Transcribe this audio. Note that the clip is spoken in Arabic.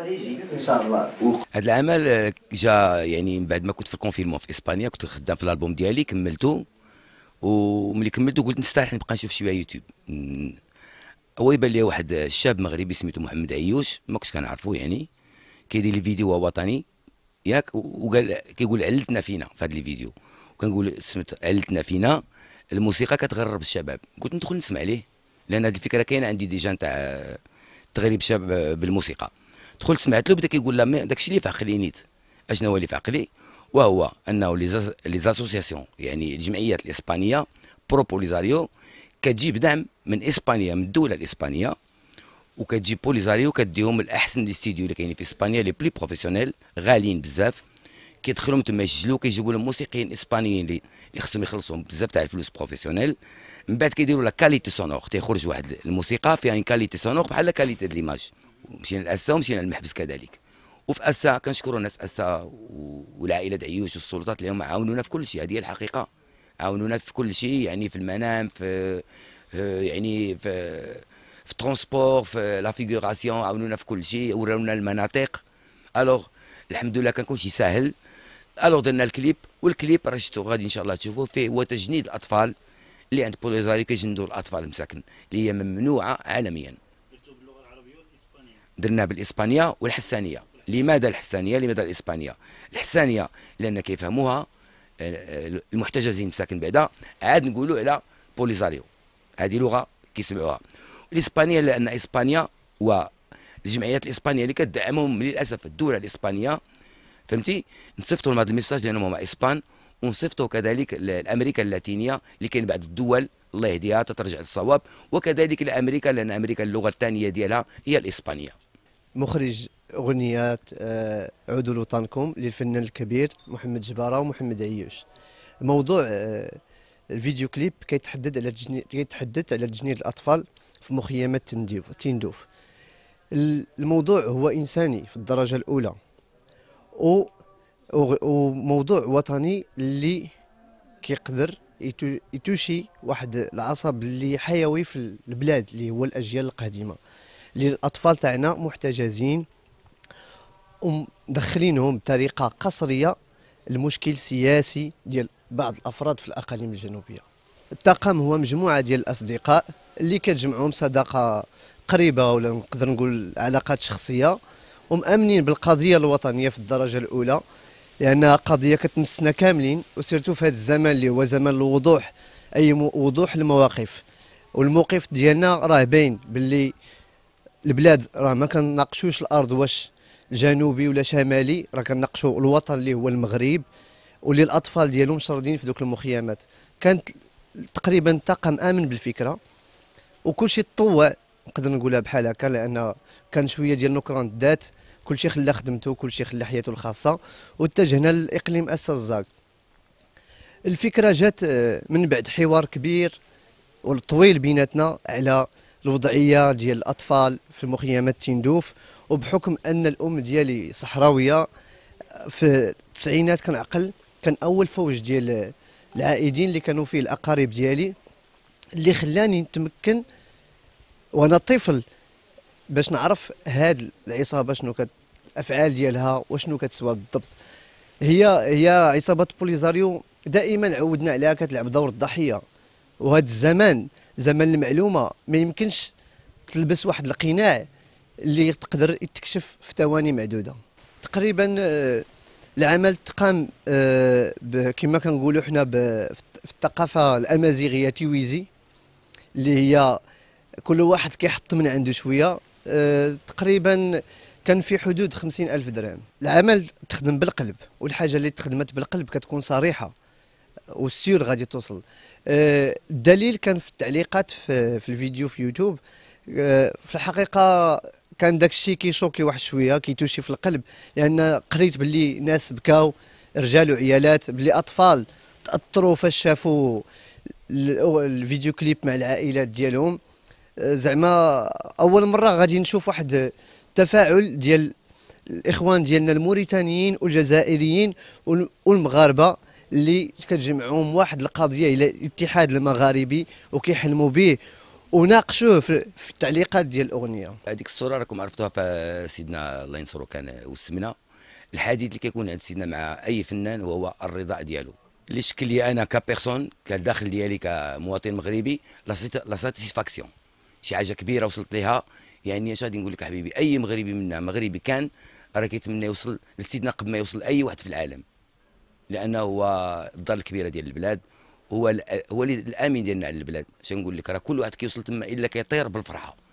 ان شاء الله هذا العمل آه، جا يعني من بعد ما كنت في الكونفينمون في اسبانيا كنت خدام في الالبوم ديالي كملته وملي كملته قلت نستريح نبقى نشوف شويه يوتيوب هو يبان لي واحد الشاب مغربي سميتو محمد عيوش ما كنتش كنعرفو يعني كيدير لي فيديو هو وطني ياك وقال كيقول علتنا فينا في هذا فيديو وكنقول سميت علتنا فينا الموسيقى كتغرب الشباب قلت ندخل نسمع ليه لان هذه الفكره كاينه عندي ديجا نتاع تغريب شباب بالموسيقى دخلت سمعت له بدا كيقول لها داكشي اللي في عقلي نيت اشنو هو اللي في عقلي وهو انه لي زاسوسياسيون يعني الجمعيات الاسبانيه بروبوليزاريو كتجيب دعم من اسبانيا من الدوله الاسبانيه وكتجيب بوليزاريو كديهم الاحسن دي ستوديو اللي كاينين في اسبانيا لي بلي بروفيسيونيل غاليين بزاف كيدخلهم تما يسجلوا كيجيبوا لهم موسيقيين اسبانيين اللي خصهم يخلصهم بزاف تاع الفلوس بروفيسيونيل من بعد كيديروا لا كاليتي سونور تيخرج واحد الموسيقى فيها ان كاليتي سونور بحال لا كاليتي ديال ليماج مشينا لأسا ومشينا للمحبس كذلك وفي أسا كنشكروا ناس أسا والعائلة عيوش والسلطات اللي هما عاونونا في كل شيء هذه هي الحقيقة عاونونا في كل شيء يعني في المنام في يعني في في الترونسبور في لا فيغوراسيون عاونونا في كل شيء ورونا المناطق الوغ الحمد لله كان كل شيء ساهل الوغ درنا الكليب والكليب راه شفتوا غادي ان شاء الله تشوفوه فيه هو تجنيد الاطفال اللي عند بوليزاري كيجندوا الاطفال مساكن اللي هي ممنوعه عالميا درناه بالاسبانيه والحسانيه لماذا الحسانيه لماذا الاسبانيه الحسانيه لان كيفهموها آه، آه، المحتجزين مساكن بعدا عاد نقولوا على بوليزاريو هذه لغه كيسمعوها الاسبانيه لان اسبانيا والجمعيات الاسبانيه اللي كتدعمهم للاسف الدوله الاسبانيه فهمتي نصيفطوا لهم هذا الميساج لانهم هما اسبان ونصيفطوا كذلك لامريكا اللاتينيه اللي كاين بعض الدول الله يهديها تترجع للصواب وكذلك لامريكا لان امريكا اللغه الثانيه ديالها هي الاسبانيه مخرج اغنيات آه، عودوا لوطنكم للفنان الكبير محمد جباره ومحمد عيوش موضوع آه، الفيديو كليب كيتحدد على كيتحدث على تجنيد الاطفال في مخيمات تنديف تندوف الموضوع هو انساني في الدرجه الاولى و وموضوع وطني اللي كيقدر يتوشي واحد العصب اللي حيوي في البلاد اللي هو الاجيال القادمه اللي الاطفال تاعنا محتجزين ومدخلينهم بطريقه قصريه المشكل سياسي ديال بعض الافراد في الاقاليم الجنوبيه الطاقم هو مجموعه ديال الاصدقاء اللي كتجمعهم صداقه قريبه ولا نقدر نقول علاقات شخصيه ومامنين بالقضيه الوطنيه في الدرجه الاولى لانها قضيه كتمسنا كاملين وسيرتو في هذا الزمن اللي هو زمن الوضوح اي وضوح المواقف والموقف ديالنا راه باين باللي البلاد راه ما كنناقشوش الارض واش جنوبي ولا شمالي راه كنناقشوا الوطن اللي هو المغرب واللي الاطفال ديالهم شردين في دوك المخيمات كانت تقريبا الطاقم امن بالفكره وكل شيء تطوع نقدر نقولها بحال هكا لان كان شويه ديال نكران الذات كل شيء خلى خدمته كل شيء خلى حياته الخاصه واتجهنا للاقليم الزاك الفكره جات آه، من بعد حوار كبير وطويل بيناتنا على الوضعيه ديال الاطفال في مخيمات تندوف وبحكم ان الام ديالي صحراويه في التسعينات كنعقل كان اول فوج ديال العائدين اللي كانوا فيه الاقارب ديالي اللي خلاني نتمكن وانا طفل باش نعرف هاد العصابه شنو كت الافعال ديالها وشنو كتسوى بالضبط هي هي عصابه بوليزاريو دائما عودنا عليها كتلعب دور الضحيه وهذا الزمان زمن المعلومه ما يمكنش تلبس واحد القناع اللي تقدر يتكشف في ثواني معدوده تقريبا آه، العمل تقام آه، كما كنقولوا حنا في الثقافه الامازيغيه تيويزي اللي هي كل واحد كيحط من عنده شويه آه، تقريبا كان في حدود خمسين ألف درهم العمل تخدم بالقلب والحاجة اللي تخدمت بالقلب كتكون صريحة وسير غادي توصل الدليل آه، كان في التعليقات في, الفيديو في يوتيوب آه، في الحقيقه كان داك الشيء كيشوكي واحد شويه كيتوشي في القلب لان قريت باللي ناس بكاو رجال وعيالات باللي اطفال تاثروا فاش شافوا الفيديو كليب مع العائلات ديالهم آه، زعما اول مره غادي نشوف واحد التفاعل ديال الاخوان ديالنا الموريتانيين والجزائريين والمغاربه اللي كتجمعهم واحد القضيه الى الاتحاد المغاربي وكيحلموا به وناقشوه في, التعليقات ديال الاغنيه هذيك الصوره راكم عرفتوها في سيدنا الله ينصرو كان وسمنا الحديث اللي كيكون عند سيدنا مع اي فنان وهو الرضا ديالو اللي شكل لي انا كبيرسون كداخل ديالي كمواطن مغربي لا ساتيسفاكسيون شي حاجه كبيره وصلت ليها يعني اش غادي نقول لك حبيبي اي مغربي منا مغربي كان راه كيتمنى يوصل لسيدنا قبل ما يوصل اي واحد في العالم لانه هو الدار الكبيره ديال البلاد هو هو الامين ديالنا على البلاد شنو لك راه كل واحد كيوصل تما الا كيطير بالفرحه